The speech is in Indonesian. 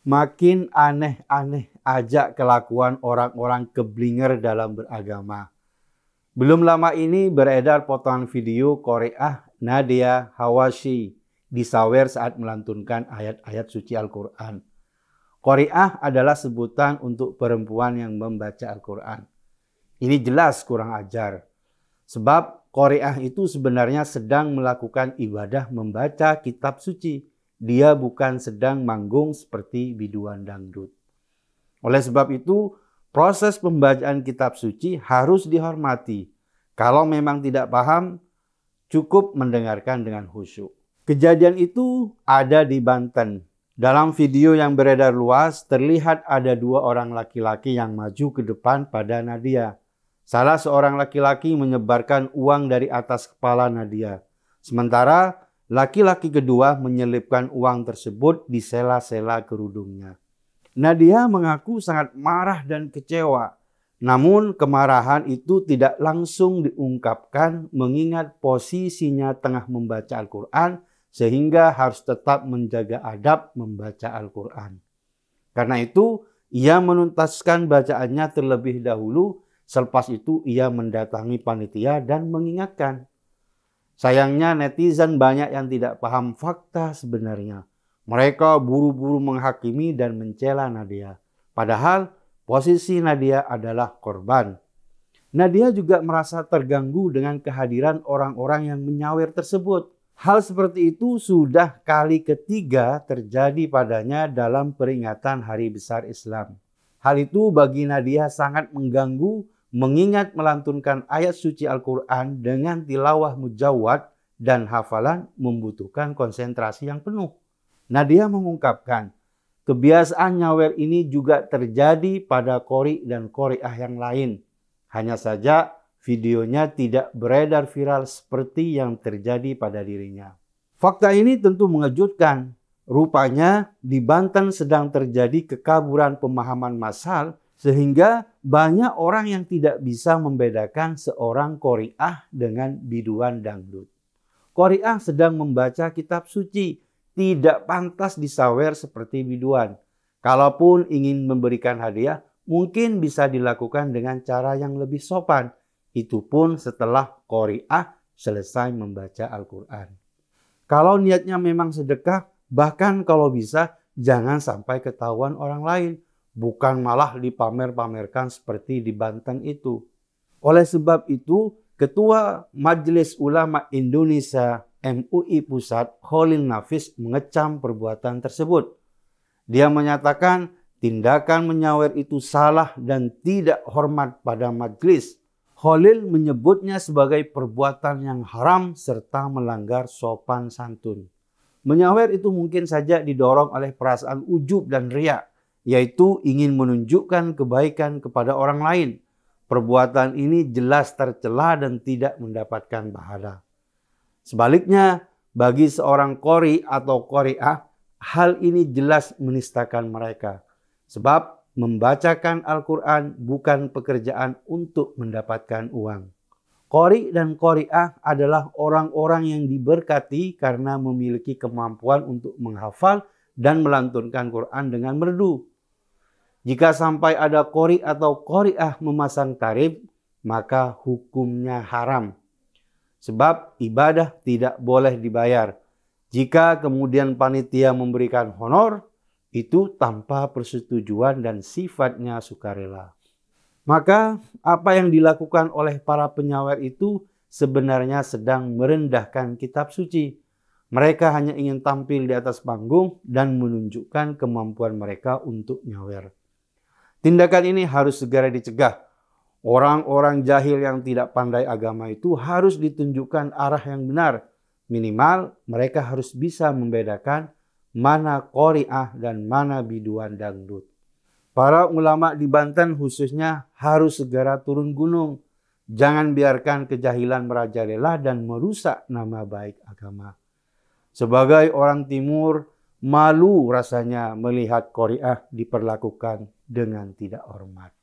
Makin aneh-aneh aja kelakuan orang-orang keblinger dalam beragama. Belum lama ini beredar potongan video Korea Nadia Hawashi di Sawer saat melantunkan ayat-ayat suci Al-Quran. Koreah adalah sebutan untuk perempuan yang membaca Al-Quran. Ini jelas kurang ajar. Sebab Koreah itu sebenarnya sedang melakukan ibadah membaca kitab suci. Dia bukan sedang manggung seperti biduan dangdut. Oleh sebab itu, proses pembacaan kitab suci harus dihormati. Kalau memang tidak paham, cukup mendengarkan dengan khusyuk. Kejadian itu ada di Banten. Dalam video yang beredar luas, terlihat ada dua orang laki-laki yang maju ke depan pada Nadia. Salah seorang laki-laki menyebarkan uang dari atas kepala Nadia. Sementara Laki-laki kedua menyelipkan uang tersebut di sela-sela kerudungnya. Nadia mengaku sangat marah dan kecewa. Namun kemarahan itu tidak langsung diungkapkan mengingat posisinya tengah membaca Al-Quran sehingga harus tetap menjaga adab membaca Al-Quran. Karena itu ia menuntaskan bacaannya terlebih dahulu Selepas itu ia mendatangi panitia dan mengingatkan Sayangnya netizen banyak yang tidak paham fakta sebenarnya. Mereka buru-buru menghakimi dan mencela Nadia. Padahal posisi Nadia adalah korban. Nadia juga merasa terganggu dengan kehadiran orang-orang yang menyawer tersebut. Hal seperti itu sudah kali ketiga terjadi padanya dalam peringatan Hari Besar Islam. Hal itu bagi Nadia sangat mengganggu mengingat melantunkan ayat suci Al-Quran dengan tilawah mujawad dan hafalan membutuhkan konsentrasi yang penuh. Nadia mengungkapkan, kebiasaan nyawer ini juga terjadi pada kori dan koriah yang lain. Hanya saja videonya tidak beredar viral seperti yang terjadi pada dirinya. Fakta ini tentu mengejutkan. Rupanya di Banten sedang terjadi kekaburan pemahaman masal sehingga banyak orang yang tidak bisa membedakan seorang koriah dengan biduan dangdut. Koriah sedang membaca kitab suci, tidak pantas disawer seperti biduan. Kalaupun ingin memberikan hadiah, mungkin bisa dilakukan dengan cara yang lebih sopan. Itu pun setelah koriah selesai membaca Al-Quran. Kalau niatnya memang sedekah, bahkan kalau bisa jangan sampai ketahuan orang lain – bukan malah dipamer-pamerkan seperti di Banten itu. Oleh sebab itu, Ketua Majelis Ulama Indonesia MUI Pusat Holil Nafis mengecam perbuatan tersebut. Dia menyatakan tindakan menyawer itu salah dan tidak hormat pada majelis. Holil menyebutnya sebagai perbuatan yang haram serta melanggar sopan santun. Menyawer itu mungkin saja didorong oleh perasaan ujub dan riak yaitu ingin menunjukkan kebaikan kepada orang lain. Perbuatan ini jelas tercela dan tidak mendapatkan pahala. Sebaliknya, bagi seorang kori atau koriah, hal ini jelas menistakan mereka. Sebab membacakan Al-Quran bukan pekerjaan untuk mendapatkan uang. Kori dan koriah adalah orang-orang yang diberkati karena memiliki kemampuan untuk menghafal dan melantunkan Quran dengan merdu. Jika sampai ada kori atau kori ah memasang tarif, maka hukumnya haram. Sebab ibadah tidak boleh dibayar. Jika kemudian panitia memberikan honor, itu tanpa persetujuan dan sifatnya sukarela. Maka apa yang dilakukan oleh para penyawer itu sebenarnya sedang merendahkan kitab suci. Mereka hanya ingin tampil di atas panggung dan menunjukkan kemampuan mereka untuk nyawer. Tindakan ini harus segera dicegah. Orang-orang jahil yang tidak pandai agama itu harus ditunjukkan arah yang benar. Minimal mereka harus bisa membedakan mana koriah dan mana biduan dangdut. Para ulama di Banten khususnya harus segera turun gunung. Jangan biarkan kejahilan merajalela dan merusak nama baik agama. Sebagai orang timur, Malu rasanya melihat Korea diperlakukan dengan tidak hormat.